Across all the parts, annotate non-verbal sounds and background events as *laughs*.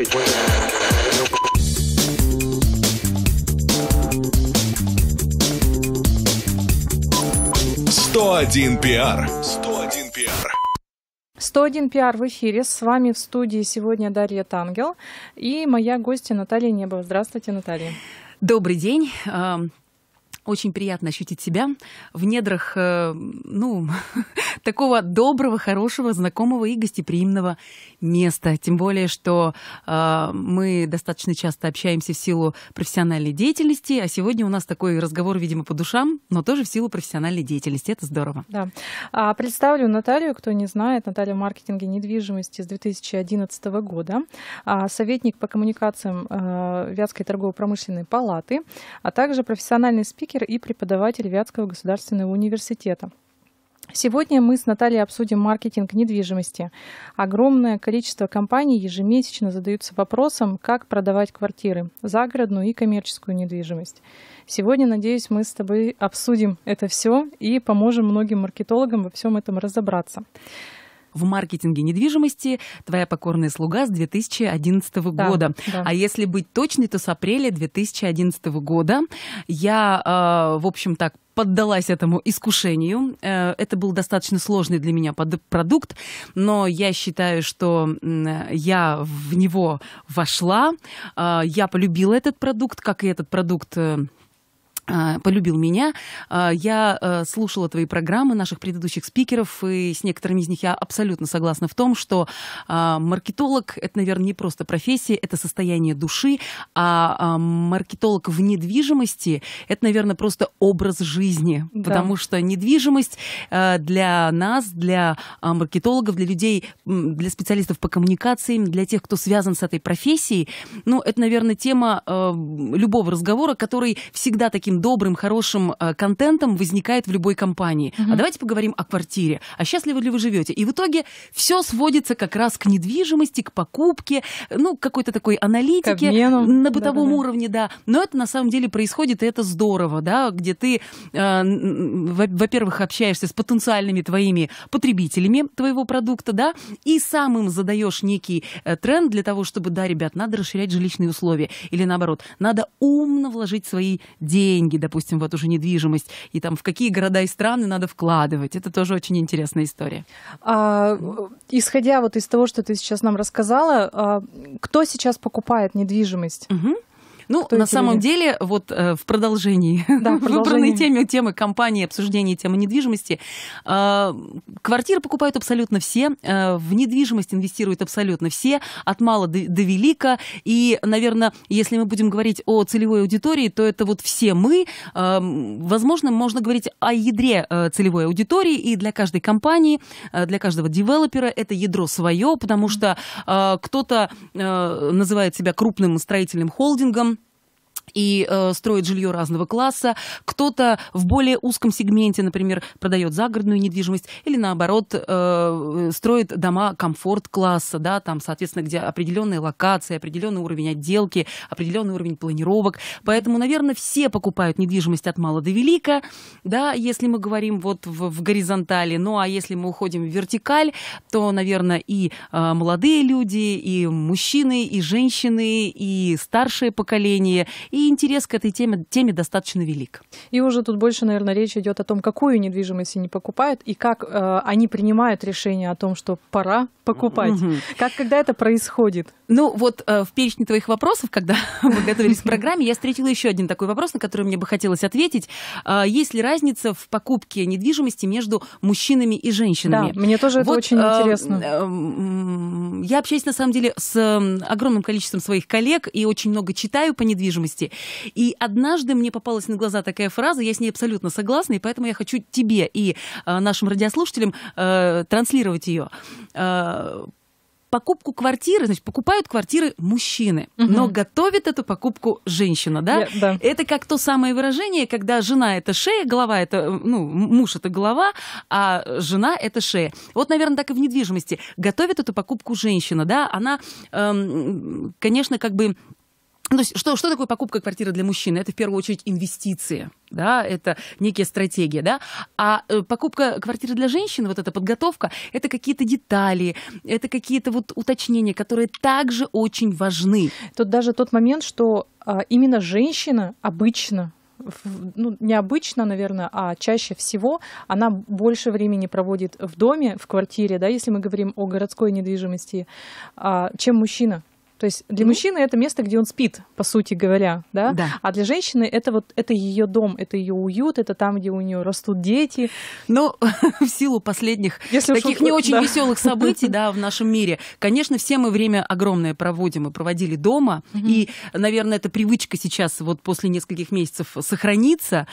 101 пиар. 101 пиар. 101 пиар в эфире. С вами в студии сегодня Дарья Тангел и моя гостья Наталья Небова. Здравствуйте, Наталья. Добрый день. Эм, очень приятно ощутить себя в недрах, э, ну, *laughs* такого доброго, хорошего, знакомого и гостеприимного места. Тем более, что э, мы достаточно часто общаемся в силу профессиональной деятельности, а сегодня у нас такой разговор, видимо, по душам, но тоже в силу профессиональной деятельности. Это здорово. Да. А представлю Наталью, кто не знает, Наталья в маркетинге недвижимости с 2011 года, а, советник по коммуникациям э, Вятской торгово-промышленной палаты, а также профессиональный спикер лекарь и преподаватель Вятского государственного университета. Сегодня мы с Натальей обсудим маркетинг недвижимости. Огромное количество компаний ежемесячно задаются вопросом, как продавать квартиры, загородную и коммерческую недвижимость. Сегодня, надеюсь, мы с тобой обсудим это все и поможем многим маркетологам во всем этом разобраться в маркетинге недвижимости. Твоя покорная слуга с 2011 да, года. Да. А если быть точной, то с апреля 2011 года я, а, в общем, так поддалась этому искушению. Э, это был достаточно сложный для меня продукт, но я считаю, что я в него вошла. А, я полюбила этот продукт, как и этот продукт э, а, полюбил меня. А, я э, слушала твои программы, наших предыдущих спикеров, и с некоторыми из них я абсолютно согласна в том, что а, маркетолог — это, наверное, не просто профессия, это состояние души, а маркетолог в недвижимости — это, наверное, просто образ жизни, да. потому что недвижимость э, для нас, для маркетологов, для людей, для специалистов по коммуникациям, для тех, кто связан с этой профессией, ну, это, наверное, тема э, любого разговора, который всегда таким добрым, хорошим э, контентом возникает в любой компании. Угу. А давайте поговорим о квартире. А счастливы ли вы живете? И в итоге все сводится как раз к недвижимости, к покупке, ну, какой-то такой аналитике на бытовом да, да, да. уровне, да. Но это на самом деле происходит, и это здорово, да, где ты, э, во-первых, общаешься с потенциальными твоими потребителями твоего продукта, да, и самым задаешь некий э, тренд для того, чтобы, да, ребят, надо расширять жилищные условия. Или наоборот, надо умно вложить свои деньги деньги, допустим, вот уже недвижимость, и там в какие города и страны надо вкладывать. Это тоже очень интересная история. А, исходя вот из того, что ты сейчас нам рассказала, а, кто сейчас покупает недвижимость? Угу. Ну, Кто на самом люди? деле, вот э, в продолжении *laughs* да, в выбранной теме, темы компании, обсуждения темы недвижимости, э, квартиры покупают абсолютно все, э, в недвижимость инвестируют абсолютно все, от мала до, до велика. И, наверное, если мы будем говорить о целевой аудитории, то это вот все мы. Э, возможно, можно говорить о ядре э, целевой аудитории, и для каждой компании, э, для каждого девелопера это ядро свое, потому что э, кто-то э, называет себя крупным строительным холдингом, и э, строит жилье разного класса, кто-то в более узком сегменте, например, продает загородную недвижимость, или наоборот э, строит дома комфорт-класса, да, там, соответственно, где определенные локации, определенный уровень отделки, определенный уровень планировок. Поэтому, наверное, все покупают недвижимость от мала до велика, да, если мы говорим вот в, в горизонтали. Ну, а если мы уходим в вертикаль, то, наверное, и э, молодые люди, и мужчины, и женщины, и старшее поколение, и и интерес к этой теме, теме достаточно велик. И уже тут больше, наверное, речь идет о том, какую недвижимость они покупают и как э, они принимают решение о том, что пора покупать. Угу. Как когда это происходит? Ну вот э, в перечне твоих вопросов, когда *laughs* мы готовились к программе, я встретила еще один такой вопрос, на который мне бы хотелось ответить. Э, есть ли разница в покупке недвижимости между мужчинами и женщинами? Да, мне тоже вот, это очень э, интересно. Э, э, я общаюсь на самом деле с огромным количеством своих коллег и очень много читаю по недвижимости. И однажды мне попалась на глаза такая фраза, я с ней абсолютно согласна, и поэтому я хочу тебе и э, нашим радиослушателям э, транслировать ее. Э, покупку квартиры, значит, покупают квартиры мужчины, угу. но готовит эту покупку женщина, да? Я, да? Это как то самое выражение, когда жена это шея, голова это, э, ну, муж это голова, а жена это шея. Вот, наверное, так и в недвижимости. Готовит эту покупку женщина, да? Она, эм, конечно, как бы ну, то есть что, что такое покупка квартиры для мужчины? Это в первую очередь инвестиции, да, это некие стратегии, да. А э, покупка квартиры для женщины, вот эта подготовка, это какие-то детали, это какие-то вот уточнения, которые также очень важны. Тут даже тот момент, что а, именно женщина обычно ну, необычно, наверное, а чаще всего она больше времени проводит в доме, в квартире, да, если мы говорим о городской недвижимости, а, чем мужчина. То есть для ну. мужчины это место, где он спит, по сути говоря, да? да. А для женщины это вот это ее дом, это ее уют, это там, где у нее растут дети. Но ну, *laughs* в силу последних Если таких уж... не очень да. веселых *laughs* событий, да, в нашем мире, конечно, все мы время огромное проводим и проводили дома, угу. и, наверное, эта привычка сейчас вот после нескольких месяцев сохранится,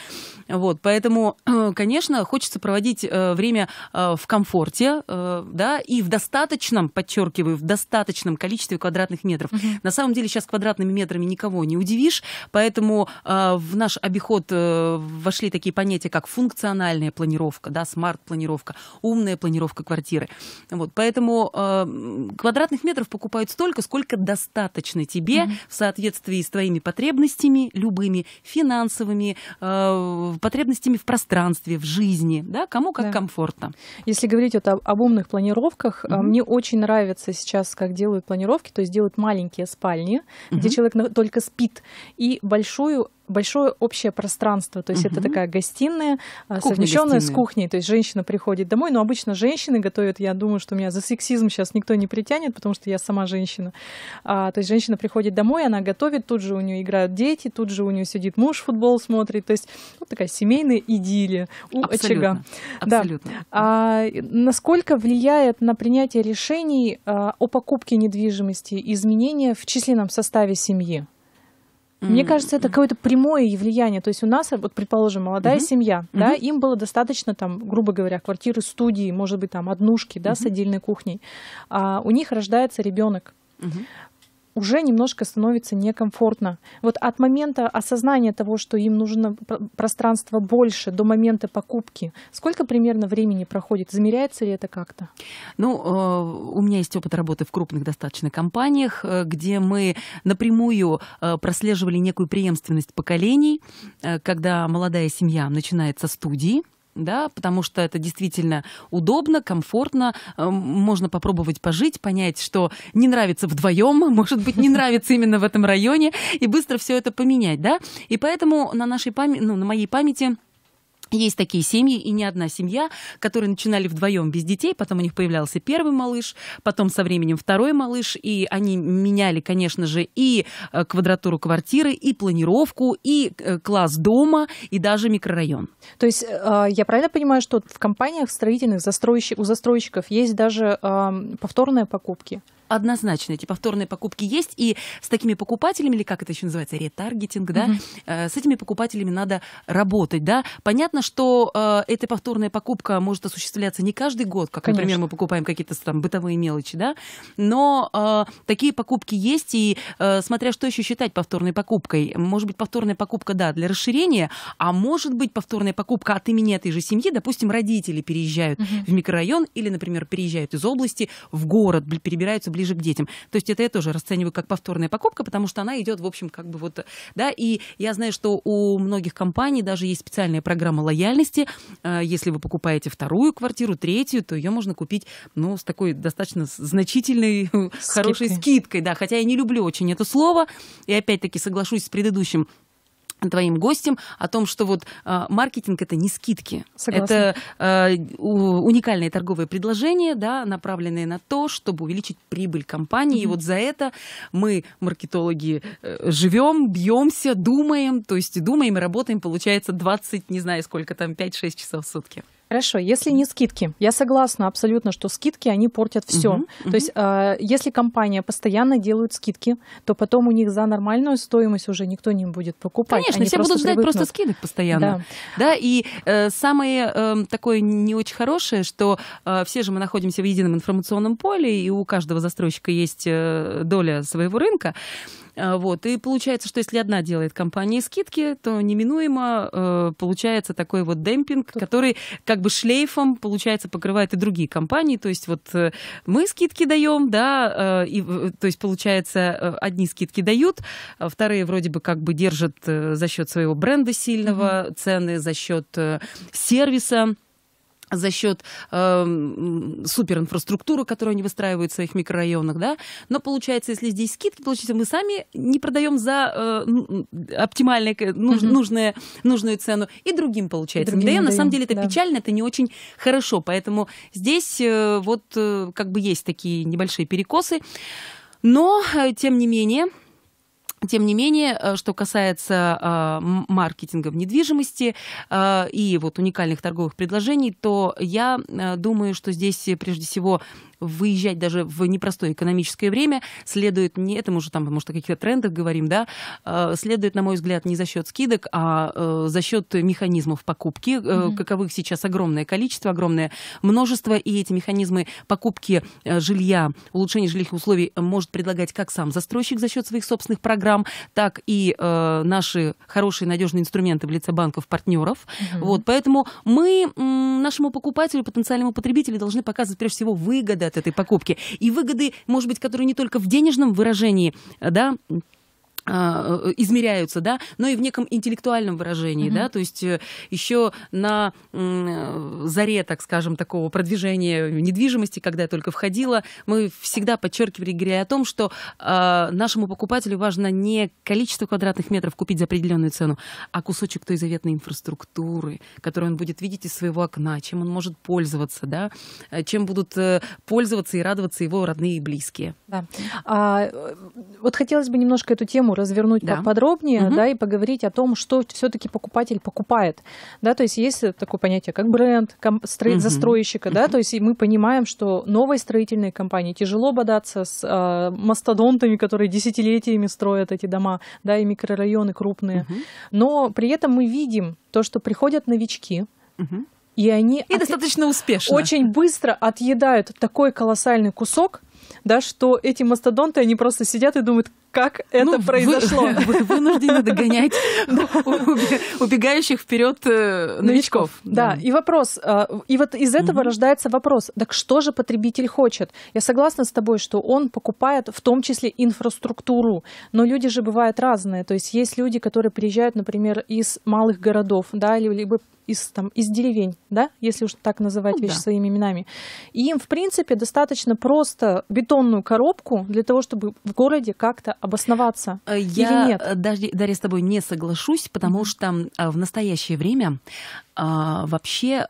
вот, поэтому, э, конечно, хочется проводить э, время э, в комфорте, да, и в достаточном, подчеркиваю, в достаточном количестве квадратных метров метров. Угу. На самом деле сейчас квадратными метрами никого не удивишь, поэтому э, в наш обиход э, вошли такие понятия, как функциональная планировка, да, смарт-планировка, умная планировка квартиры. Вот, поэтому э, квадратных метров покупают столько, сколько достаточно тебе угу. в соответствии с твоими потребностями, любыми финансовыми, э, потребностями в пространстве, в жизни, да, кому как да. комфортно. Если говорить вот об, об умных планировках, угу. мне очень нравится сейчас, как делают планировки, то есть делают маленькие спальни, угу. где человек только спит, и большую большое общее пространство. То есть угу. это такая гостиная, а, Кухня, совмещенная с кухней. То есть женщина приходит домой, но обычно женщины готовят. Я думаю, что меня за сексизм сейчас никто не притянет, потому что я сама женщина. А, то есть женщина приходит домой, она готовит, тут же у нее играют дети, тут же у нее сидит муж, футбол смотрит. То есть вот такая семейная идиллия у Абсолютно. очага. Абсолютно. Да. А, насколько влияет на принятие решений а, о покупке недвижимости изменения в численном составе семьи? Mm-hmm. Мне кажется, это какое-то прямое влияние. То есть у нас, вот, предположим, молодая mm-hmm. семья, mm-hmm. да, им было достаточно, там, грубо говоря, квартиры, студии, может быть, там, однушки, да, mm-hmm. с отдельной кухней. А, у них рождается ребенок. Угу уже немножко становится некомфортно. Вот от момента осознания того, что им нужно пространство больше, до момента покупки, сколько примерно времени проходит? Замеряется ли это как-то? Ну, э, у меня есть опыт работы в крупных достаточно компаниях, э, где мы напрямую э, прослеживали некую преемственность поколений, когда молодая семья начинает со студии, да, потому что это действительно удобно, комфортно, э, можно попробовать пожить, понять, что не нравится вдвоем, *laughs* может быть, не нравится именно в этом районе, и быстро все это поменять, да. И поэтому на нашей памяти, ну, на моей памяти есть такие семьи, и не одна семья, которые начинали вдвоем без детей, потом у них появлялся первый малыш, потом со временем второй малыш, и они меняли, конечно же, и э, квадратуру квартиры, и планировку, и э, класс дома, и даже микрорайон. То есть э, я правильно понимаю, что в компаниях строительных застройщик, у застройщиков есть даже эм, повторные покупки? однозначно эти повторные покупки есть, и с такими покупателями, или как это еще называется, ретаргетинг, да, mm-hmm. с этими покупателями надо работать, да. Понятно, что э, эта повторная покупка может осуществляться не каждый год, как, Конечно. например, мы покупаем какие-то там бытовые мелочи, да, но э, такие покупки есть, и э, смотря что еще считать повторной покупкой, может быть, повторная покупка, да, для расширения, а может быть, повторная покупка от имени этой же семьи, допустим, родители переезжают mm-hmm. в микрорайон или, например, переезжают из области в город, перебираются ближе к детям. То есть это я тоже расцениваю как повторная покупка, потому что она идет, в общем, как бы вот, да, и я знаю, что у многих компаний даже есть специальная программа лояльности. А, если вы покупаете вторую квартиру, третью, то ее можно купить, ну, с такой достаточно значительной, *laughs* скидкой. хорошей скидкой, да, хотя я не люблю очень это слово, и опять-таки соглашусь с предыдущим твоим гостем о том, что вот э, маркетинг это не скидки, Согласна. это э, у, уникальные торговые предложения, да, направленные на то, чтобы увеличить прибыль компании. Mm-hmm. И вот за это мы маркетологи э, живем, бьемся, думаем, то есть думаем и работаем, получается 20, не знаю сколько там, 5-6 часов в сутки. Хорошо, если не скидки, я согласна абсолютно, что скидки они портят все. Угу, то есть, э, если компания постоянно делают скидки, то потом у них за нормальную стоимость уже никто не будет покупать. Конечно, они все будут ждать просто скидок постоянно. Да, да и э, самое э, такое не очень хорошее, что э, все же мы находимся в едином информационном поле, и у каждого застройщика есть э, доля своего рынка. А, вот. И получается, что если одна делает компании скидки, то неминуемо э, получается такой вот демпинг, который как бы шлейфом, получается, покрывает и другие компании. То есть вот э, мы скидки даем, да, э, и, э, то есть получается, э, одни скидки дают, а вторые вроде бы как бы держат за счет своего бренда сильного mm-hmm. цены, за счет сервиса за счет э, суперинфраструктуры, которую они выстраивают в своих микрорайонах, да. Но получается, если здесь скидки, получается, мы сами не продаем за э, оптимальную, нуж, угу. нужную, нужную цену, и другим, получается, другим не даем. На самом деле это да. печально, это не очень хорошо. Поэтому здесь э, вот э, как бы есть такие небольшие перекосы. Но, э, тем не менее, тем не менее, э, что касается э, маркетинга в недвижимости э, и вот уникальных торговых предложений, то я э, думаю, что здесь э, прежде всего выезжать даже в непростое экономическое время следует не, это мы уже там, потому что каких-то трендах говорим, да, а, следует, на мой взгляд, не за счет скидок, а э, за счет механизмов покупки, mm-hmm. каковых сейчас огромное количество, огромное множество, и эти механизмы покупки э, жилья, улучшения жилищных условий может предлагать как сам застройщик за счет своих собственных программ, так и наши хорошие надежные инструменты в лице банков партнеров. Mm-hmm. Вот, поэтому мы нашему покупателю, потенциальному потребителю должны показывать прежде всего выгода от этой покупки. И выгоды, может быть, которые не только в денежном выражении, э, да, Э, измеряются, да, но и в неком интеллектуальном выражении, mm-hmm. да, то есть э, еще на э, заре, так скажем, такого продвижения недвижимости, когда я только входила, мы всегда подчеркивали, говоря о том, что э, нашему покупателю важно не количество квадратных метров купить за определенную цену, а кусочек той заветной инфраструктуры, которую он будет видеть из своего окна, чем он может пользоваться, да, чем будут пользоваться и радоваться его родные и близкие. Да. А, вот хотелось бы немножко эту тему развернуть да. подробнее, угу. да, и поговорить о том, что все-таки покупатель покупает, да, то есть есть такое понятие, как бренд комп- стро- угу. застройщика, угу. да, то есть мы понимаем, что новой строительной компании тяжело бодаться с э, мастодонтами, которые десятилетиями строят эти дома, да, и микрорайоны крупные, угу. но при этом мы видим то, что приходят новички. Угу. И они и от... достаточно успешно. очень быстро отъедают такой колоссальный кусок, да, что эти мастодонты, они просто сидят и думают, как это ну, произошло. Вы, *laughs* вы вынуждены догонять *laughs* убегающих вперед э, новичков. Да, и вопрос, э, и вот из этого рождается вопрос, так что же потребитель хочет? Я согласна с тобой, что он покупает в том числе инфраструктуру, но люди же бывают разные. То есть есть люди, которые приезжают, например, из малых городов, да, либо из, там, из деревень, да, если уж так называть ну, вещи да. своими именами. И им, в принципе, достаточно просто бетонную коробку для того, чтобы в городе как-то обосноваться? Э, я или нет? Э, даже, Дарья, с тобой не соглашусь, потому что э, в настоящее время вообще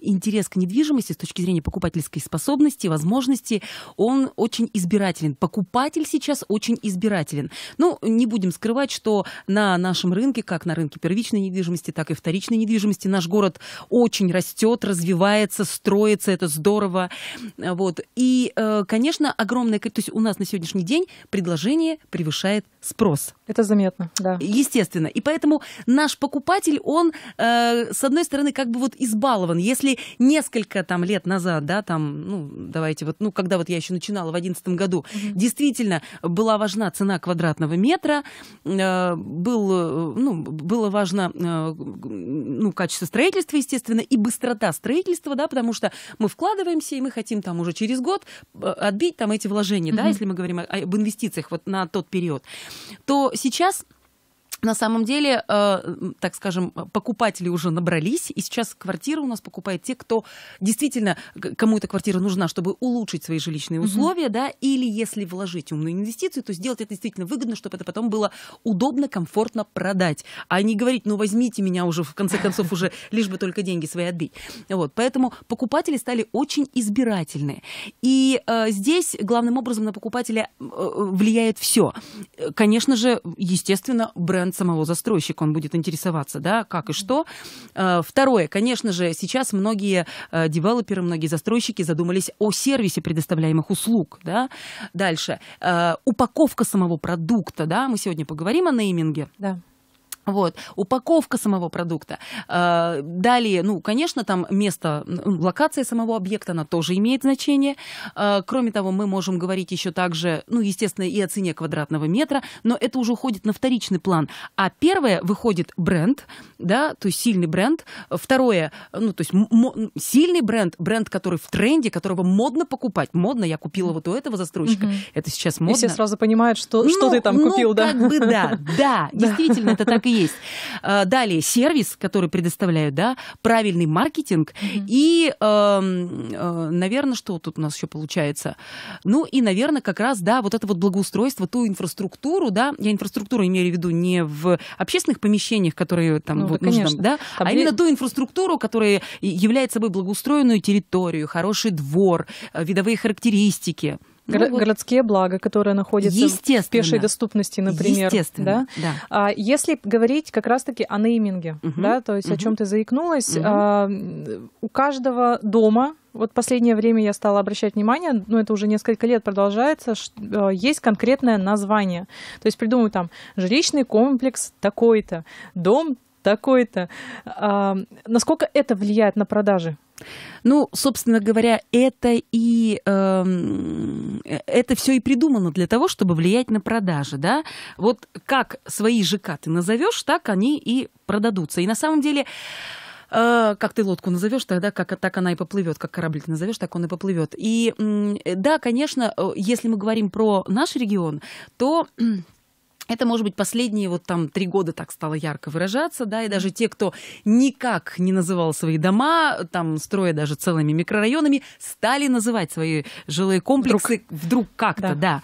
интерес к недвижимости с точки зрения покупательской способности, возможности, он очень избирателен. Покупатель сейчас очень избирателен. Ну, не будем скрывать, что на нашем рынке, как на рынке первичной недвижимости, так и вторичной недвижимости, наш город очень растет, развивается, строится, это здорово. Вот. И, конечно, конечно, огромное... То есть у нас на сегодняшний день предложение превышает спрос. Это заметно, да. Естественно. И поэтому наш покупатель, он, э, с одной стороны, как бы вот избалован. Если несколько там лет назад, да, там, ну, давайте вот, ну, когда вот я еще начинала в 2011 году, угу. действительно была важна цена квадратного метра, э, был, э, ну, было важно, э, ну, качество строительства, естественно, и быстрота строительства, да, потому что мы вкладываемся, и мы хотим там уже через год э, отбить отбить там эти вложения, угу. да, если мы говорим об инвестициях вот на тот период, то сейчас на самом деле, э, так скажем, покупатели уже набрались, и сейчас квартиры у нас покупают те, кто действительно, кому эта квартира нужна, чтобы улучшить свои жилищные условия, mm-hmm. да, или если вложить умную инвестицию, то сделать это действительно выгодно, чтобы это потом было удобно, комфортно продать, а не говорить, ну возьмите меня уже, в конце концов, уже *laughs* лишь бы только деньги свои отбить. Вот, поэтому покупатели стали очень избирательны. И э, здесь главным образом на покупателя э, э влияет все. Э, конечно же, естественно, бренд самого застройщика он будет интересоваться, да, как и что. Э, второе, конечно же, сейчас многие э, девелоперы, многие застройщики задумались о сервисе предоставляемых услуг, да. Дальше, э, упаковка самого продукта, да, мы сегодня поговорим о нейминге. Да. Вот, упаковка самого продукта. Э, далее, ну, конечно, там место, ну, локация самого объекта, она тоже имеет значение. Э, кроме того, мы можем говорить еще также, ну, естественно, и о цене квадратного метра, но это уже уходит на вторичный план. А первое, выходит бренд, да, то есть сильный бренд. Второе, ну, то есть сильный бренд, бренд, который в тренде, которого модно покупать. Модно, я купила вот у этого застройщика. Угу. Это сейчас модно. И все сразу понимают, что, ну, что ты там ну, купил, да? как бы да, да, *laughs* действительно, это так и есть. Э, далее сервис, который предоставляют, да, правильный маркетинг mm-hmm. и, эм, э, наверное, что тут у нас еще получается? Ну и, наверное, как раз, да, вот это вот благоустройство, ту инфраструктуру, да, я инфраструктуру имею в виду не в общественных помещениях, которые там ну, вот да, нужно, конечно. да, а, а именно ту инфраструктуру, которая является собой благоустроенную территорию, хороший двор, э, видовые характеристики. Горо- ну, вот. Городские блага, которые находятся в пешей доступности, например. Естественно, да? Да. А, если говорить как раз-таки о нейминге, угу. да, то есть угу. о чем ты заикнулась, угу. а, у каждого дома вот последнее время я стала обращать внимание, но ну, это уже несколько лет продолжается, что, э, есть конкретное название. То есть придумывают там жилищный комплекс такой-то, дом такой-то. А, насколько это влияет на продажи? Ну, собственно говоря, это и эм, э, это все и придумано для того, чтобы влиять на продажи, да? Вот как свои ЖК ты назовешь, так они и продадутся. И на самом деле э, как ты лодку назовешь, тогда как, так она и поплывет, как корабль ты назовешь, так он и поплывет. И э, да, конечно, э, если мы говорим про наш регион, то это, может быть, последние вот там три года так стало ярко выражаться, да, и даже те, кто никак не называл свои дома, там, строя даже целыми микрорайонами, стали называть свои жилые комплексы вдруг, вдруг как-то, да. да.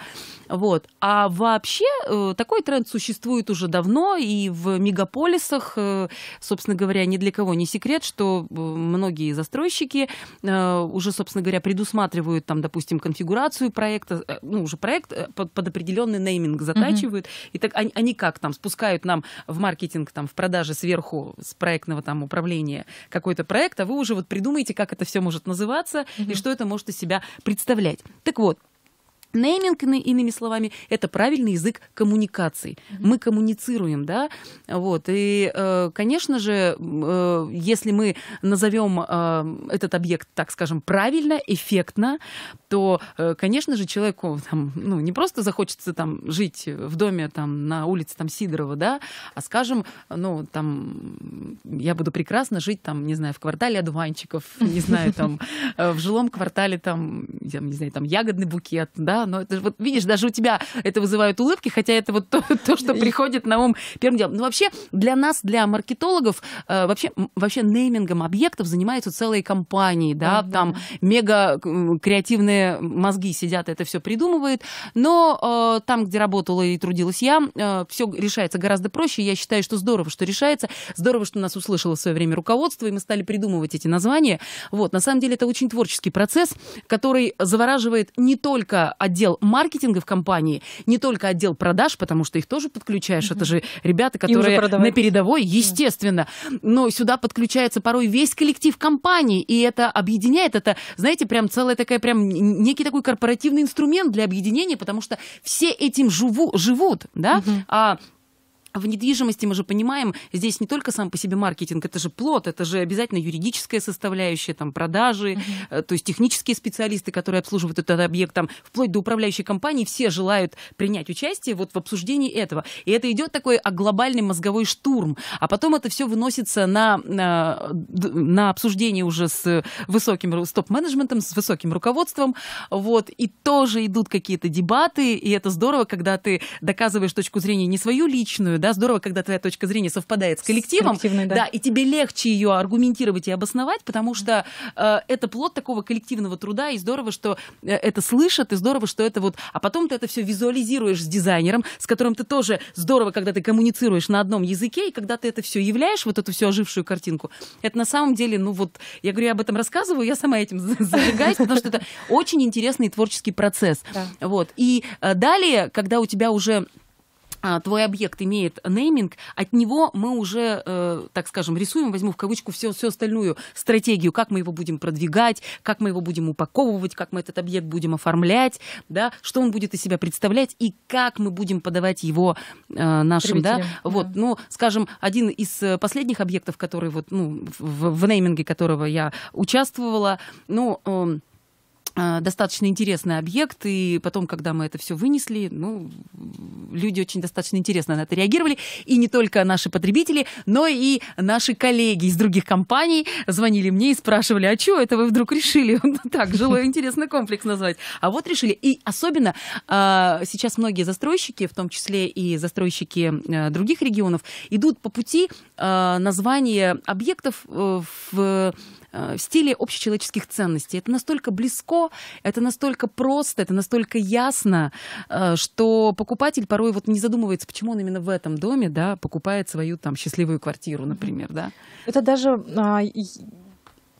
Вот. А вообще э, такой тренд существует уже давно, и в мегаполисах, э, собственно говоря, ни для кого не секрет, что э, многие застройщики уже, собственно говоря, предусматривают там, допустим, конфигурацию проекта, ну, уже проект под, определенный нейминг затачивают. Угу. И так они, они как там спускают нам в маркетинг, там, в продаже сверху с проектного там управления какой-то проект, а вы уже вот придумаете, как это все может называться угу. и что это может из себя представлять. Так вот, Нейминг, иными словами, это правильный язык коммуникации. Mm-hmm. Мы коммуницируем, да, вот. И, э, конечно же, э, если мы назовем э, этот объект, так скажем, правильно, эффектно, то, конечно же, человеку там, ну, не просто захочется там жить в доме там на улице там Сидорова, да, а, скажем, ну, там, я буду прекрасно жить там, не знаю, в квартале одуванчиков, не знаю, там, *laughs* в жилом квартале там, не знаю, там, ягодный букет, да, но это вот видишь, даже у тебя это вызывает улыбки, хотя это вот *laughs* то, то что приходит на ум первым делом. Но ну, вообще для нас, для маркетологов, э, вообще, вообще неймингом объектов занимаются целые компании, да, угу. там мега креативные мозги сидят, это все придумывают но э, там, где работала и трудилась я, э, все решается гораздо проще, я считаю, что здорово, что решается, здорово, что нас услышало в свое время руководство, и мы стали придумывать эти названия. Вот, на самом деле это очень творческий процесс, который завораживает не только отдел маркетинга в компании, не только отдел продаж, потому что их тоже подключаешь. Это же ребята, которые на передовой, естественно. Но сюда подключается порой весь коллектив компании, и это объединяет. Это, знаете, прям целая такая, прям некий такой корпоративный инструмент для объединения, потому что все этим живу, живут, да? Mm-hmm. А в недвижимости мы же понимаем, здесь не только сам по себе маркетинг, это же плод, это же обязательно юридическая составляющая, там продажи, mm-hmm. то есть технические специалисты, которые обслуживают этот объект, там вплоть до управляющей компании, все желают принять участие вот в обсуждении этого. И это идет такой а, глобальный мозговой штурм, а потом это все выносится на, на, на обсуждение уже с высоким стоп менеджментом с высоким руководством, вот, и тоже идут какие-то дебаты, и это здорово, когда ты доказываешь точку зрения не свою личную, говорю, да, здорово, когда твоя точка зрения совпадает с коллективом. С да. да. И тебе легче ее аргументировать и обосновать, потому что э, это плод такого коллективного труда, и здорово, что э, это слышат, и здорово, что это вот... А потом ты это все визуализируешь с дизайнером, с которым ты тоже здорово, когда ты коммуницируешь на одном языке, и когда ты это все являешь, вот эту всю ожившую картинку. Это на самом деле, ну вот, я говорю, я об этом рассказываю, я сама этим зажигаюсь, потому что это очень интересный творческий процесс. Да. Вот. И э, далее, когда у тебя уже а, твой объект имеет нейминг, от него мы уже, э, так скажем, рисуем, возьму в кавычку всю, всю остальную стратегию, как мы его будем продвигать, как мы его будем упаковывать, как мы этот объект будем оформлять, да, что он будет из себя представлять и как мы будем подавать его э, нашим, Привитием, да, да, вот, ну, скажем, один из э, последних объектов, который вот, ну, в, в нейминге которого я участвовала, ну, э, Э, достаточно интересный объект, и потом, когда мы это все вынесли, ну, люди очень достаточно интересно на это реагировали, и не только наши потребители, но и наши коллеги из других компаний звонили мне и спрашивали, а что это вы вдруг решили *laughs* так жилой интересный комплекс назвать? А вот решили. И особенно а, сейчас многие застройщики, в том числе и застройщики э, других регионов, идут по пути э, названия объектов в Э, в стиле общечеловеческих ценностей. Это настолько близко, это настолько просто, это настолько ясно, э, что покупатель порой вот не задумывается, почему он именно в этом доме да, покупает свою там счастливую квартиру, например. Да? Это даже а,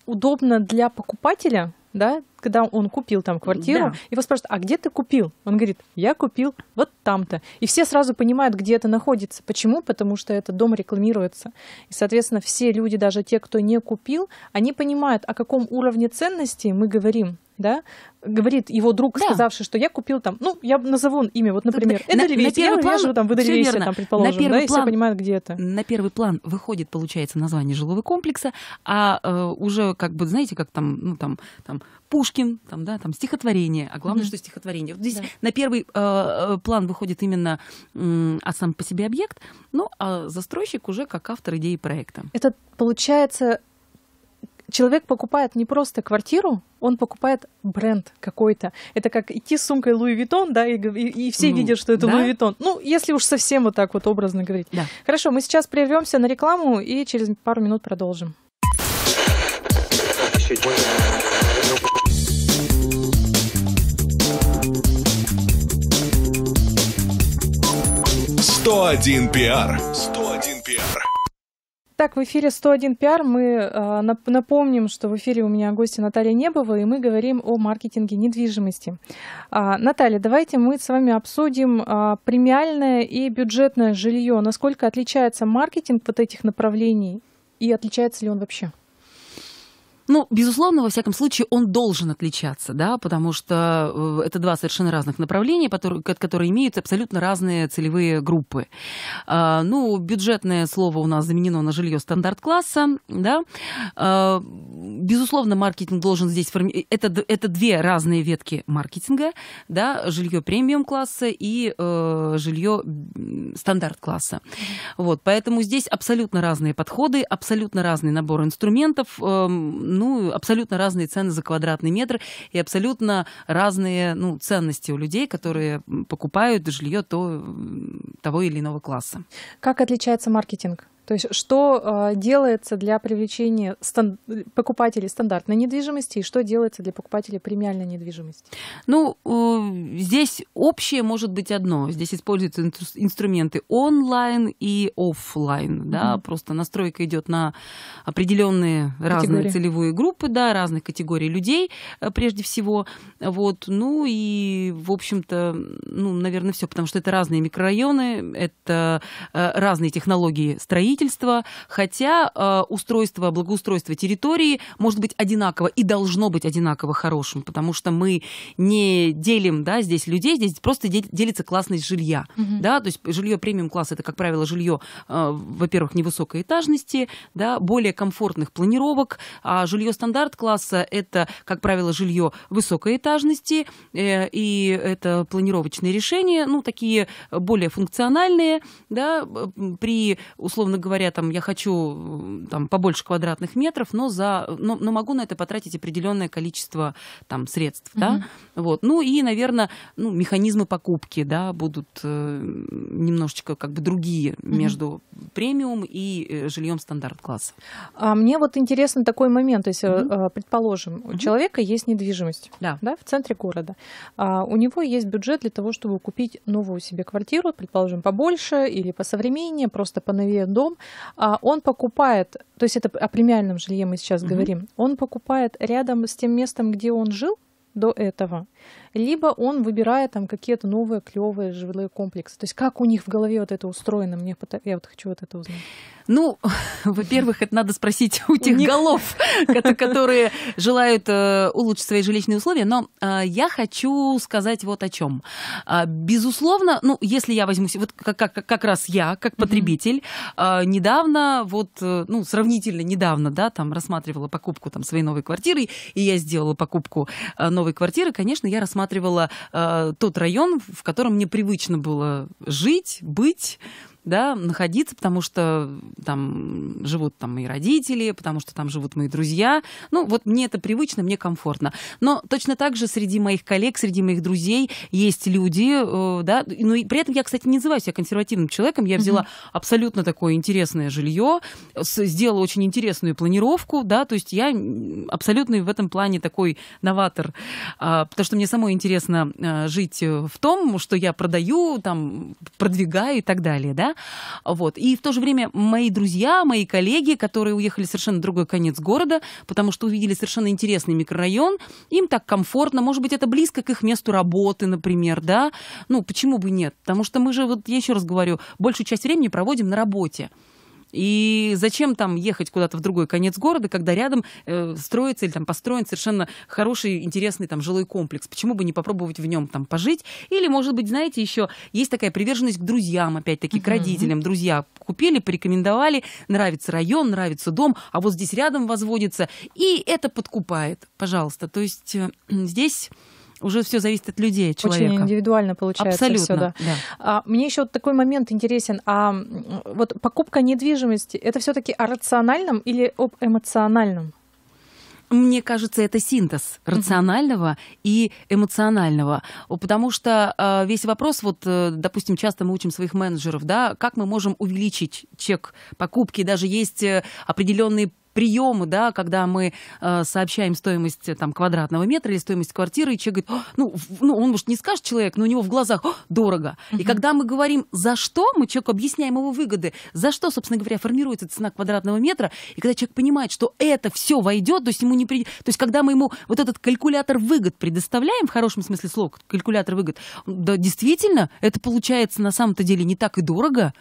удобно для покупателя, да, когда он купил там квартиру, да. его спрашивают, а где ты купил? Он говорит, я купил вот там-то. И все сразу понимают, где это находится. Почему? Потому что этот дом рекламируется. И, соответственно, все люди, даже те, кто не купил, они понимают, о каком уровне ценности мы говорим да, говорит его друг, да. сказавший, что я купил там, ну, я назову имя, вот, например, на, это Ревесия, на, на я, план, я там в Эдельвейсе, там, предположим, на первый да, план, и все понимают, где это. На первый план выходит, получается, название жилого комплекса, а э, уже, как бы, знаете, как там, ну, там, там, Пушкин, там, да, там стихотворение, а главное, mm-hmm. что стихотворение. Вот здесь да. на первый э, э план выходит именно э, а сам по себе объект, ну, а застройщик уже как автор идеи проекта. Это получается человек покупает не просто квартиру, он покупает бренд какой-то. Это как идти с сумкой Луи Витон, да, и, и, и все ну, видят, что это да? Луи Витон. Ну, если уж совсем вот так вот образно говорить. Да. Хорошо, мы сейчас прервемся на рекламу и через пару минут продолжим. Сто один пиар. 101 Итак, в эфире 101 PR Мы э, напомним, что в эфире у меня гости Наталья Небова, и мы говорим о маркетинге недвижимости. А, Наталья, давайте мы с вами обсудим а, премиальное и бюджетное жилье. Насколько отличается маркетинг вот этих направлений и отличается ли он вообще? Ну, безусловно, во всяком случае, он должен отличаться, да, потому что э, это два совершенно разных направления, которые, имеют абсолютно разные целевые группы. А, ну, бюджетное слово у нас заменено на жилье стандарт-класса, да. А, безусловно, маркетинг должен здесь формировать. Это, это две разные ветки маркетинга, да, жилье премиум-класса и э, жилье стандарт-класса. Вот, поэтому здесь абсолютно разные подходы, абсолютно разный набор инструментов эм, ну, абсолютно разные цены за квадратный метр и абсолютно разные ну, ценности у людей, которые покупают жилье то, того или иного класса. Как отличается маркетинг? То есть что а, делается для привлечения стан- покупателей стандартной недвижимости и что делается для покупателей премиальной недвижимости? Ну, э, здесь общее может быть одно. Здесь используются инструменты онлайн и офлайн. Да? Mm-hmm. Просто настройка идет на определенные категории. разные целевые группы, да, разных категорий людей э, прежде всего. Вот. Ну и, в общем-то, ну, наверное, все, потому что это разные микрорайоны, это э, разные технологии строительства, правительства, хотя э, устройство, благоустройство территории может быть одинаково и должно быть одинаково хорошим, потому что мы не делим, да, здесь людей, здесь просто делится классность жилья, угу. да, то есть жилье премиум-класса это, как правило, жилье, э, во-первых, невысокой этажности, да, более комфортных планировок, а жилье стандарт-класса это, как правило, жилье высокой этажности, э, и это планировочные решения, ну, такие более функциональные, да, при, условно говоря, говоря, там, я хочу там, побольше квадратных метров, но, за, но, но могу на это потратить определенное количество там, средств. Угу. Да? Вот. Ну и, наверное, ну, механизмы покупки да, будут э, немножечко как бы другие угу. между премиум и э, жильем стандарт-класса. А мне вот интересен такой момент, то есть, угу. предположим, у человека есть недвижимость да. Да, в центре города, а у него есть бюджет для того, чтобы купить новую себе квартиру, предположим, побольше или по современнее, просто поновее дом, дом, а, он покупает, то есть это о премиальном жилье мы сейчас угу. говорим, он покупает рядом с тем местом, где он жил до этого, либо он выбирает там какие-то новые клевые жилые комплексы. То есть как у них в голове вот это устроено? Мне я вот хочу вот это узнать. Ну, *laughs* во-первых, это надо спросить у тех голов, *laughs* которые желают э, улучшить свои жилищные условия. Но э, я хочу сказать вот о чем. А, безусловно, ну, если я возьму, вот как, как раз я, как потребитель, а, недавно, вот, э, ну, сравнительно недавно, да, там рассматривала покупку там своей новой квартиры, и я сделала покупку новой квартиры, конечно, я рассматривала рассматривала э, тот район, в котором мне привычно было жить, быть, да, находиться, потому что там живут там мои родители, потому что там живут мои друзья. Ну, вот мне это привычно, мне комфортно. Но точно так же среди моих коллег, среди моих друзей есть люди, э, да, ну и при этом я, кстати, не называю себя консервативным человеком, я взяла mm-hmm. абсолютно такое интересное жилье, сделала очень интересную планировку, да, то есть я абсолютно в этом плане такой новатор, а, потому что мне самой интересно э, жить э, в том, что я продаю, там, продвигаю и так далее, да. Вот. И в то же время мои друзья, мои коллеги, которые уехали совершенно другой конец города, потому что увидели совершенно интересный микрорайон, им так комфортно, может быть, это близко к их месту работы, например, да? Ну, почему бы нет? Потому что мы же, вот я еще раз говорю, большую часть времени проводим на работе. И зачем там ехать куда-то в другой конец города, когда рядом э, строится или там построен совершенно хороший, интересный там жилой комплекс? Почему бы не попробовать в нем там пожить? Или, может быть, знаете, еще есть такая приверженность к друзьям, опять-таки, mm-hmm. к родителям. Друзья купили, порекомендовали, нравится район, нравится дом, а вот здесь рядом возводится. И это подкупает, пожалуйста. То есть э, *clears throat* здесь уже все зависит от людей, от человека. Очень индивидуально получается Абсолютно, все, да. да. А, мне еще вот такой момент интересен. А вот покупка недвижимости, это все-таки о рациональном или об эмоциональном? мне кажется, это синтез рационального mm-hmm. и эмоционального. Потому что э, весь вопрос, вот, э, допустим, часто мы учим своих менеджеров, да, как мы можем увеличить чек покупки, даже есть э, определенные приему, да, когда мы э, сообщаем стоимость э, там, квадратного метра или стоимость квартиры, и человек говорит, ну, ну, он, может, не скажет человек, но у него в глазах дорого. Угу. И когда мы говорим, за что, мы человеку объясняем его выгоды, за что, собственно говоря, формируется цена квадратного метра, и когда человек понимает, что это все войдет, то есть ему не при... То есть когда мы ему вот этот калькулятор выгод предоставляем, в хорошем смысле слова, калькулятор выгод, да, действительно, это получается на самом-то деле не так и дорого,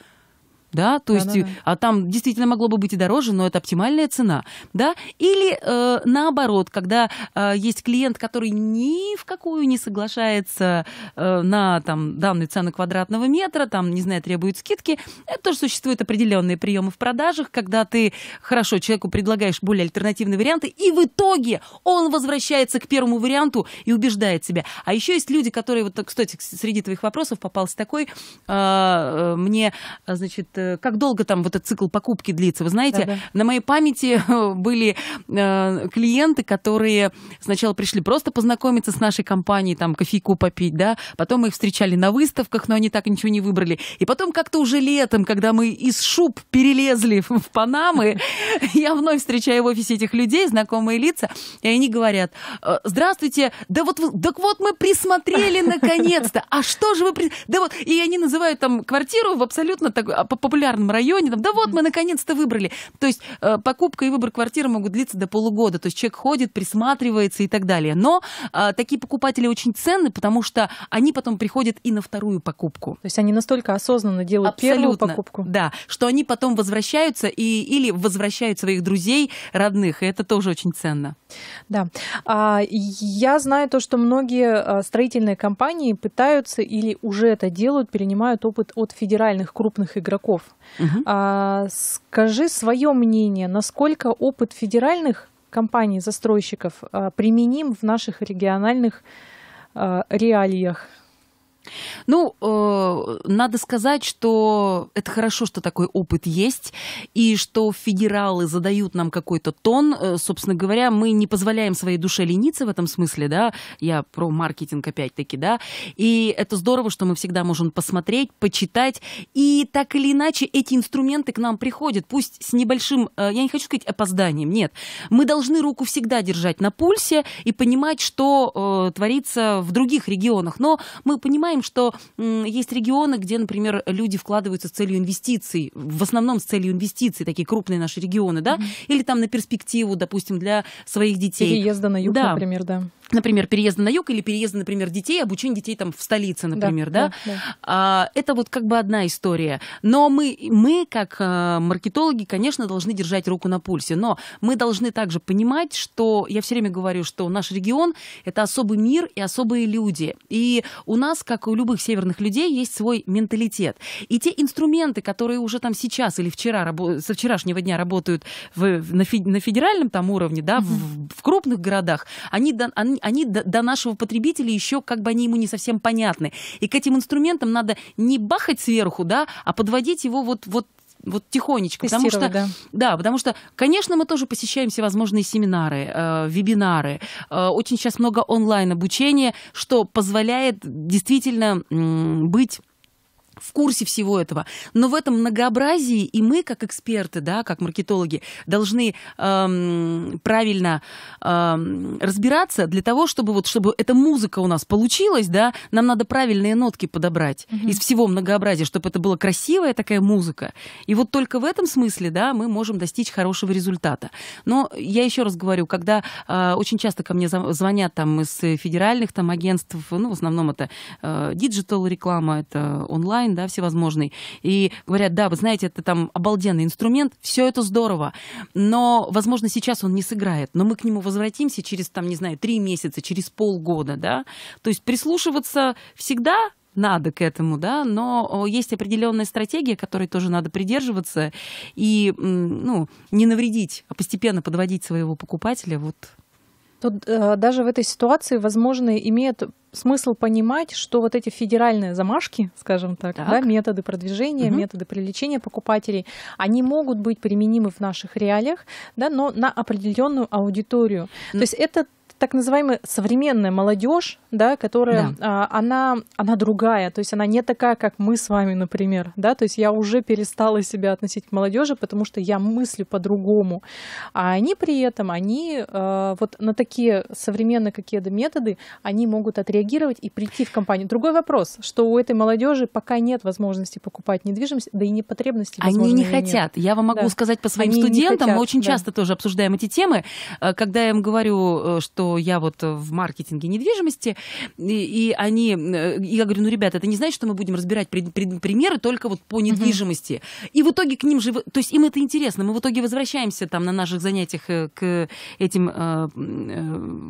да, то да, есть, да, да. а там действительно могло бы быть и дороже, но это оптимальная цена, да, или э, наоборот, когда э, есть клиент, который ни в какую не соглашается э, на там данные цены квадратного метра, там, не знаю, требует скидки, это тоже существуют определенные приемы в продажах, когда ты хорошо человеку предлагаешь более альтернативные варианты, и в итоге он возвращается к первому варианту и убеждает себя. А еще есть люди, которые, вот, кстати, среди твоих вопросов попался такой, э, э мне, э, значит, Э, как долго там вот этот цикл покупки длится? Вы знаете, Да-да. на моей памяти э, были э, клиенты, которые сначала пришли просто познакомиться с нашей компанией, там, кофейку попить, да, потом мы их встречали на выставках, но они так ничего не выбрали. И потом как-то уже летом, когда мы из шуб перелезли в Панамы, *laughs* я вновь встречаю в офисе этих людей, знакомые лица, и они говорят, «Э, здравствуйте, да вот, так вот мы присмотрели наконец-то, а что же вы... Да вот, и они называют там квартиру в абсолютно такой". А, популярном районе, там, да вот мы наконец-то выбрали. То есть э, покупка и выбор квартиры могут длиться до полугода, то есть человек ходит, присматривается и так далее. Но э, такие покупатели очень ценны, потому что они потом приходят и на вторую покупку. То есть они настолько осознанно делают Абсолютно, первую покупку. Да, что они потом возвращаются и, или возвращают своих друзей, родных, и это тоже очень ценно. Да. А, я знаю то, что многие а, строительные компании пытаются или уже это делают, перенимают опыт от федеральных крупных игроков городов. Угу. А, скажи свое мнение, насколько опыт федеральных компаний-застройщиков а, применим в наших региональных а, реалиях? Ну, э, надо сказать, что это хорошо, что такой опыт есть, и что федералы задают нам какой-то тон. Э, собственно говоря, мы не позволяем своей душе лениться в этом смысле, да, я про маркетинг опять-таки, да, и это здорово, что мы всегда можем посмотреть, почитать, и так или иначе эти инструменты к нам приходят, пусть с небольшим, э, я не хочу сказать опозданием, нет, мы должны руку всегда держать на пульсе и понимать, что э, творится в других регионах, но мы понимаем, знаем, что есть регионы, где, например, люди вкладываются с целью инвестиций, в основном с целью инвестиций, такие крупные наши регионы, да, или там на перспективу, допустим, для своих детей. Переезда на юг, да. например, да. Например, переезда на юг или переезда, например, детей, обучение детей там в столице, например, да. да? да, да. А, это вот как бы одна история. Но мы, мы, как э, маркетологи, конечно, должны держать руку на пульсе, но мы должны также понимать, что, я все время говорю, что наш регион — это особый мир и особые люди. И у нас, как у любых северных людей, есть свой менталитет. И те инструменты, которые уже там сейчас или вчера, со вчерашнего дня работают в, на, фи, на федеральном там уровне, да, mm-hmm. в, в крупных городах, они, до, они, они до нашего потребителя еще как бы они ему не совсем понятны. И к этим инструментам надо не бахать сверху, да, а подводить его вот, вот вот тихонечко. Потому что, да. да, потому что, конечно, мы тоже посещаем всевозможные семинары, э, вебинары. Э, очень сейчас много онлайн-обучения, что позволяет действительно э, быть в курсе всего этого. Но в этом многообразии и мы, как эксперты, да, как маркетологи, должны эм, правильно эм, разбираться для того, чтобы вот чтобы эта музыка у нас получилась, да, нам надо правильные нотки подобрать угу. из всего многообразия, чтобы это была красивая такая музыка. И вот только в этом смысле, да, мы можем достичь хорошего результата. Но я еще раз говорю, когда э, очень часто ко мне звонят там из федеральных там агентств, ну в основном это э, диджитал реклама, это онлайн дизайн, да, всевозможный, и говорят, да, вы знаете, это там обалденный инструмент, все это здорово, но, возможно, сейчас он не сыграет, но мы к нему возвратимся через, там, не знаю, три месяца, через полгода, да, то есть прислушиваться всегда надо к этому, да, но есть определенная стратегия, которой тоже надо придерживаться и, ну, не навредить, а постепенно подводить своего покупателя вот Тут э, даже в этой ситуации, возможно, имеет смысл понимать, что вот эти федеральные замашки, скажем так, так. Да, методы продвижения, угу. методы привлечения покупателей, они могут быть применимы в наших реалиях, да, но на определенную аудиторию. Но... То есть это так называемая современная молодежь, да, которая, да. А, она, она другая, то есть она не такая, как мы с вами, например, да, то есть я уже перестала себя относить к молодежи, потому что я мыслю по-другому, а они при этом, они а, вот на такие современные какие-то методы, они могут отреагировать и прийти в компанию. Другой вопрос, что у этой молодежи пока нет возможности покупать недвижимость, да и не потребности. Они не хотят. Нет. Я вам могу да. сказать по своим они студентам, хотят, мы очень да. часто тоже обсуждаем эти темы, э, когда я им говорю, э, что я вот в маркетинге недвижимости, и, и они, и э, я говорю, ну, ребята, это не значит, что мы будем разбирать при, при, примеры только вот по недвижимости. Угу. И в итоге к ним же, то есть им это интересно, мы в итоге возвращаемся там на наших занятиях э, к этим э,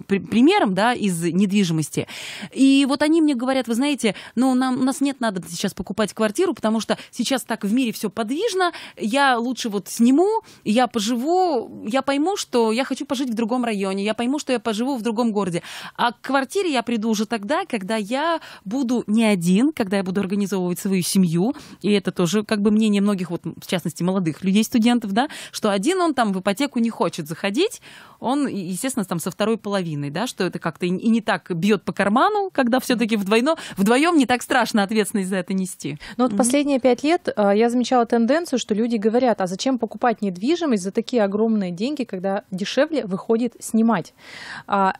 э, примерам, да, из недвижимости. И вот они мне говорят, вы знаете, ну, нам, у нас нет надо сейчас покупать квартиру, потому что сейчас так в мире все подвижно, я лучше вот сниму, я поживу, я пойму, что я хочу пожить в другом районе, я пойму, что я поживу живу в другом городе. А к квартире я приду уже тогда, когда я буду не один, когда я буду организовывать свою семью. И это тоже как бы мнение многих, вот, в частности, молодых людей, студентов, да, что один он там в ипотеку не хочет заходить, он, естественно, там со второй половиной, да, что это как-то и не так бьет по карману, когда все-таки вдвойно, вдвоем не так страшно ответственность за это нести. Ну вот mm-hmm. последние пять лет а, я замечала тенденцию, что люди говорят, а зачем покупать недвижимость за такие огромные деньги, когда дешевле выходит снимать. А, а,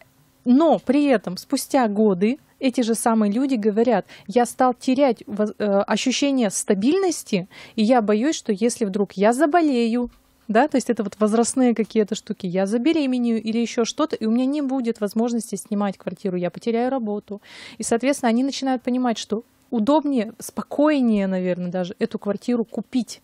но при этом спустя годы эти же самые люди говорят, я стал терять э, ощущение стабильности, и я боюсь, что если вдруг я заболею, да, то есть это вот возрастные какие-то штуки, я забеременею или еще что-то, и у меня не будет возможности снимать квартиру, я потеряю работу. И, соответственно, они начинают понимать, что удобнее, спокойнее, наверное, даже эту квартиру купить.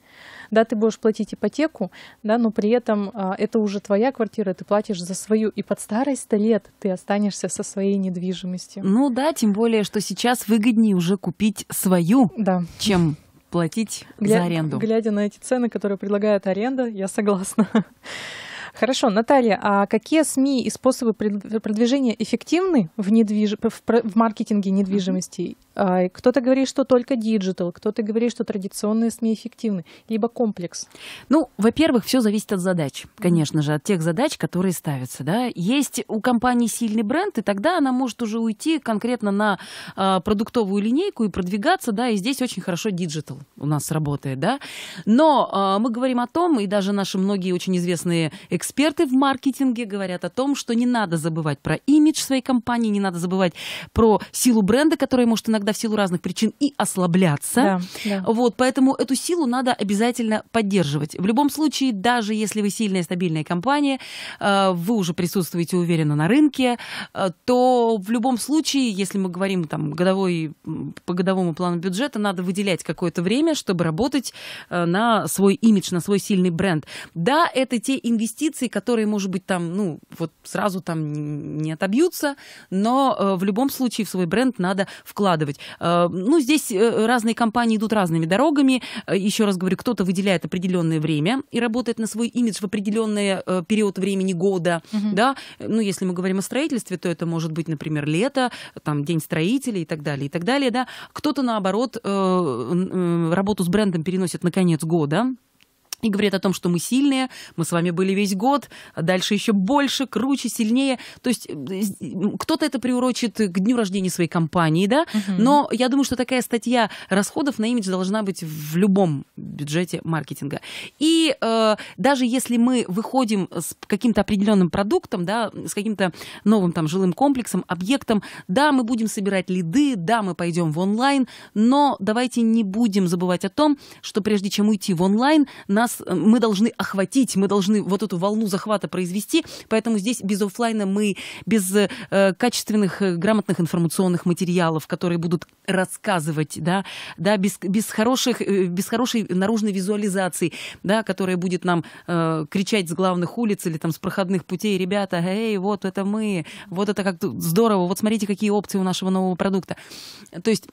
Да, ты будешь платить ипотеку, да, но при этом а, это уже твоя квартира, ты платишь за свою. И под старость лет ты останешься со своей недвижимостью. Ну да, тем более, что сейчас выгоднее уже купить свою, да. чем платить Гля- за аренду. Глядя на эти цены, которые предлагает аренда, я согласна. *laughs* Хорошо, Наталья, а какие СМИ и способы продвижения эффективны в, недвиж... в маркетинге недвижимости? А, кто-то говорит, что только диджитал, кто-то говорит, что традиционные СМИ эффективны, либо комплекс. Ну, во-первых, все зависит от задач, конечно же, от тех задач, которые ставятся. Да? Есть у компании сильный бренд, и тогда она может уже уйти конкретно на а, продуктовую линейку и продвигаться, да, и здесь очень хорошо диджитал у нас работает, да. Но а, мы говорим о том, и даже наши многие очень известные эксперты в маркетинге говорят о том, что не надо забывать про имидж своей компании, не надо забывать про силу бренда, которая может иногда иногда в силу разных причин и ослабляться. Да, да. Вот, поэтому эту силу надо обязательно поддерживать. В любом случае, даже если вы сильная, стабильная компания, э, вы уже присутствуете уверенно на рынке, э, то в любом случае, если мы говорим там годовой, по годовому плану бюджета, надо выделять какое-то время, чтобы работать э, на свой имидж, на свой сильный бренд. Да, это те инвестиции, которые, может быть, там, ну, вот сразу там не отобьются, но в любом случае в свой бренд надо вкладывать использовать. Э, ну, здесь э, разные компании идут разными дорогами. Э, Еще раз говорю, кто-то выделяет определенное время и работает на свой имидж в определенный период времени года. Угу. Да? Ну, если мы говорим о строительстве, то это может быть, например, лето, там, день строителей и так далее, и так далее. Да? Кто-то, наоборот, работу с брендом переносит на конец года и говорят о том, что мы сильные, мы с вами были весь год, а дальше еще больше, круче, сильнее. То есть кто-то это приурочит к дню рождения своей компании, да? Угу. Но я думаю, что такая статья расходов на имидж должна быть в любом бюджете маркетинга. И э, даже если мы выходим с каким-то определенным продуктом, да, с каким-то новым там жилым комплексом, объектом, да, мы будем собирать лиды, да, мы пойдем в онлайн, но давайте не будем забывать о том, что прежде чем уйти в онлайн, нас нас, э, мы должны охватить, мы должны вот эту волну захвата произвести, поэтому здесь без офлайна мы, без э, качественных, э, грамотных информационных материалов, которые будут рассказывать, да, да, без, без хороших, э, без хорошей наружной визуализации, да, которая будет нам э, кричать с главных улиц или там с проходных путей, ребята, эй, вот это мы, вот это как здорово, вот смотрите, какие опции у нашего нового продукта. То есть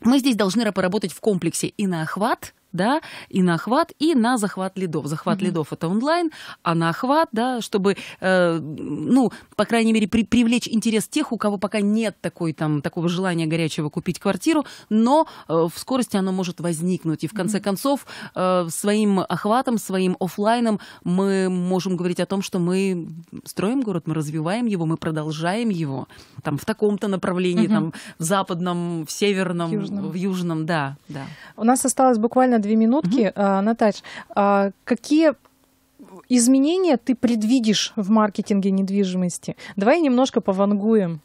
мы здесь должны поработать в комплексе и на охват, да, и на охват, и на захват лидов. Захват mm-hmm. лидов это онлайн, а на охват, да, чтобы, э, ну, по крайней мере, при, привлечь интерес тех, у кого пока нет такой, там, такого желания горячего купить квартиру, но э, в скорости оно может возникнуть. И в конце mm-hmm. концов, э, своим охватом, своим офлайном мы можем говорить о том, что мы строим город, мы развиваем его, мы продолжаем его там, в таком-то направлении, mm-hmm. там, в западном, в северном, южном. в южном, да, да. У нас осталось буквально две минутки. Угу. А, Наташ, а какие изменения ты предвидишь в маркетинге недвижимости? Давай немножко повангуем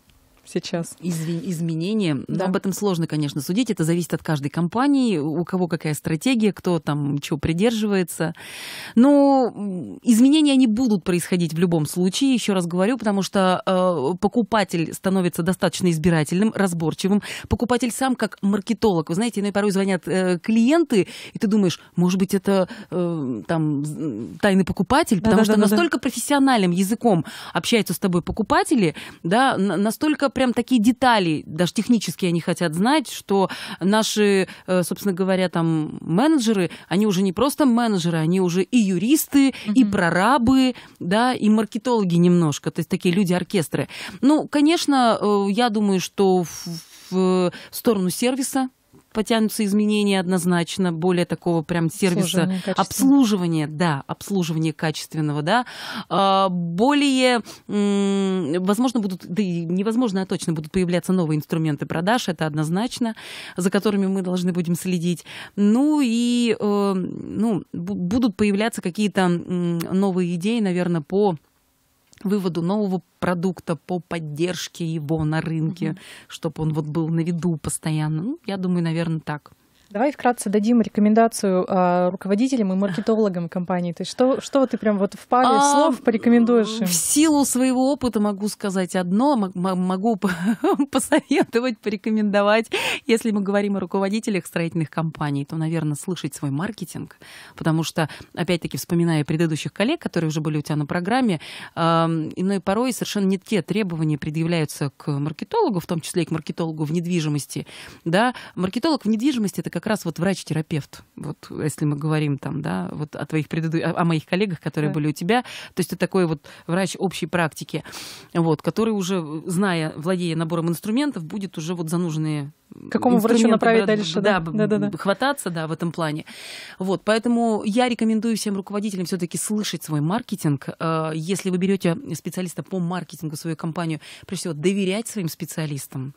сейчас. Изви- изменения. Да. Но об этом сложно, конечно, судить. Это зависит от каждой компании, у кого какая стратегия, кто там чего придерживается. Но изменения они будут происходить в любом случае, еще раз говорю, потому что э, покупатель становится достаточно избирательным, разборчивым. Покупатель сам как маркетолог. Вы знаете, ну и порой звонят э, клиенты, и ты думаешь, может быть, это э, там тайный покупатель, потому да, да, что да, настолько да. профессиональным языком общаются с тобой покупатели, да, настолько прям такие детали, даже технически они хотят знать, что наши, э, собственно говоря, там менеджеры, они уже не просто менеджеры, они уже и юристы, mm-hmm. и прорабы, да, и маркетологи немножко, то есть такие люди-оркестры. Ну, конечно, э, я думаю, что в сторону сервиса потянутся изменения однозначно, более такого прям сервиса обслуживания, да, обслуживания качественного, да, а, более, возможно, будут, да и невозможно, а точно будут появляться новые инструменты продаж, это однозначно, за которыми мы должны будем следить. Ну и, э, ну, будут появляться какие-то новые идеи, наверное, по выводу нового продукта по поддержке его на рынке, mm-hmm. чтобы он вот был на виду постоянно. Ну, я думаю, наверное, так. Давай вкратце дадим рекомендацию э, руководителям и маркетологам компании. То есть что, что ты прям вот в паре а, слов порекомендуешь им? В силу своего опыта могу сказать одно, могу *laughs* посоветовать, порекомендовать. Если мы говорим о руководителях строительных компаний, то, наверное, слышать свой маркетинг, потому что, опять-таки, вспоминая предыдущих коллег, которые уже были у тебя на программе, э, ну иной порой совершенно не те требования предъявляются к маркетологу, в том числе и к маркетологу в недвижимости. Да? Маркетолог в недвижимости — это как раз вот врач-терапевт. Вот если мы говорим там, да, вот о твоих предыдущих, о, о моих коллегах, которые да. были у тебя, то есть ты такой вот врач общей практики, вот, который уже, зная, владея набором инструментов, будет уже вот за нужные Какому врачу направить брат, дальше? Да, да, да, да, хвататься, да, в этом плане. Вот, поэтому я рекомендую всем руководителям все-таки слышать свой маркетинг. Э, если вы берете специалиста по маркетингу свою компанию, прежде всего доверять своим специалистам.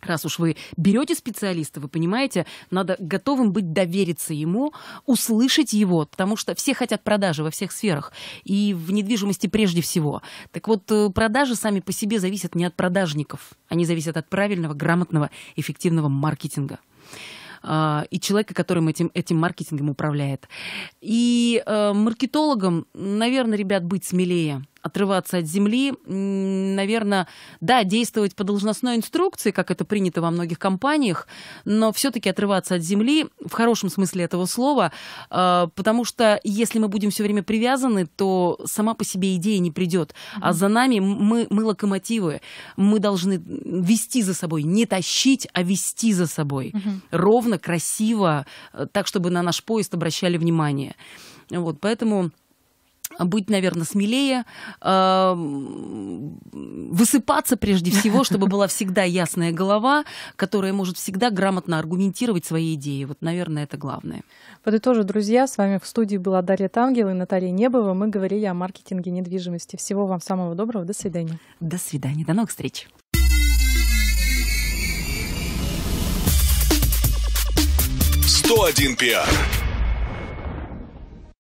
Раз уж вы берете специалиста, вы понимаете, надо готовым быть довериться ему, услышать его, потому что все хотят продажи во всех сферах, и в недвижимости прежде всего. Так вот, э, продажи сами по себе зависят не от продажников, они зависят от правильного, грамотного, эффективного маркетинга а, и человека, которым этим, этим маркетингом управляет. И э, маркетологам, наверное, ребят, быть смелее отрываться от земли, наверное, да, действовать по должностной инструкции, как это принято во многих компаниях, но все-таки отрываться от земли в хорошем смысле этого слова, а, потому что если мы будем все время привязаны, то сама по себе идея не придет, а за нами мы, мы локомотивы, мы должны вести за собой, не тащить, а вести за собой ровно, красиво, э, так чтобы на наш поезд обращали внимание, вот, поэтому быть, наверное, смелее, высыпаться прежде всего, чтобы была всегда ясная голова, которая может всегда грамотно аргументировать свои идеи. Вот, наверное, это главное. Подытожу, друзья, с вами в студии была Дарья Тангел и Наталья Небова. Мы говорили о маркетинге недвижимости. Всего вам самого доброго. До свидания. До свидания. До новых встреч. «101 пиар».